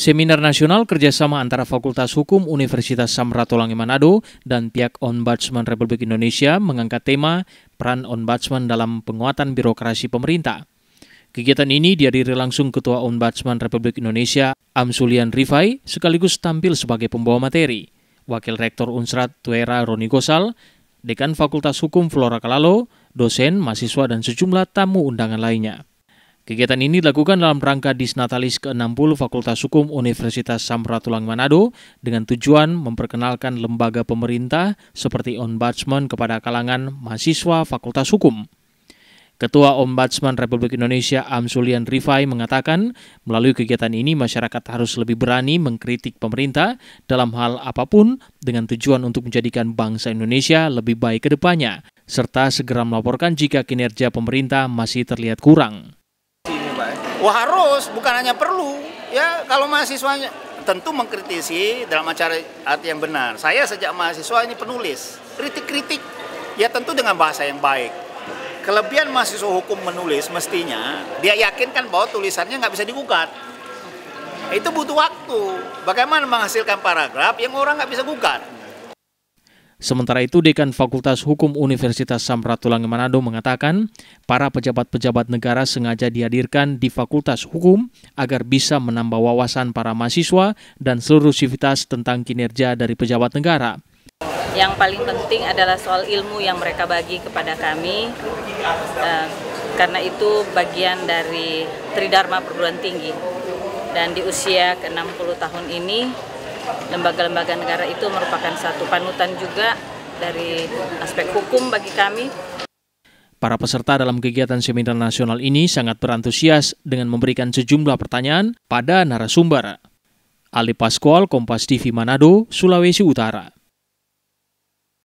Seminar nasional kerjasama antara Fakultas Hukum Universitas Samratulangi Manado dan pihak Ombudsman Republik Indonesia mengangkat tema peran Ombudsman dalam penguatan birokrasi pemerintah. Kegiatan ini dihadiri langsung Ketua Ombudsman Republik Indonesia Amsulian Rifai sekaligus tampil sebagai pembawa materi. Wakil Rektor Unsrat Tuera Roni Gosal, Dekan Fakultas Hukum Flora Kalalo, dosen, mahasiswa, dan sejumlah tamu undangan lainnya. Kegiatan ini dilakukan dalam rangka Disnatalis ke-60 Fakultas Hukum Universitas Samratulang Manado dengan tujuan memperkenalkan lembaga pemerintah seperti Ombudsman kepada kalangan mahasiswa Fakultas Hukum. Ketua Ombudsman Republik Indonesia Amsulian Rifai mengatakan, melalui kegiatan ini masyarakat harus lebih berani mengkritik pemerintah dalam hal apapun dengan tujuan untuk menjadikan bangsa Indonesia lebih baik ke depannya, serta segera melaporkan jika kinerja pemerintah masih terlihat kurang. Wah harus, bukan hanya perlu. Ya kalau mahasiswanya tentu mengkritisi dalam acara arti yang benar. Saya sejak mahasiswa ini penulis, kritik-kritik ya tentu dengan bahasa yang baik. Kelebihan mahasiswa hukum menulis mestinya dia yakinkan bahwa tulisannya nggak bisa digugat. Itu butuh waktu. Bagaimana menghasilkan paragraf yang orang nggak bisa gugat? Sementara itu, Dekan Fakultas Hukum Universitas Samratulangi Manado mengatakan, para pejabat-pejabat negara sengaja dihadirkan di Fakultas Hukum agar bisa menambah wawasan para mahasiswa dan seluruh civitas tentang kinerja dari pejabat negara. Yang paling penting adalah soal ilmu yang mereka bagi kepada kami, eh, karena itu bagian dari Tridharma Perguruan Tinggi. Dan di usia ke-60 tahun ini, lembaga-lembaga negara itu merupakan satu panutan juga dari aspek hukum bagi kami. Para peserta dalam kegiatan seminar nasional ini sangat berantusias dengan memberikan sejumlah pertanyaan pada narasumber. Ali Pascual, Kompas TV Manado, Sulawesi Utara.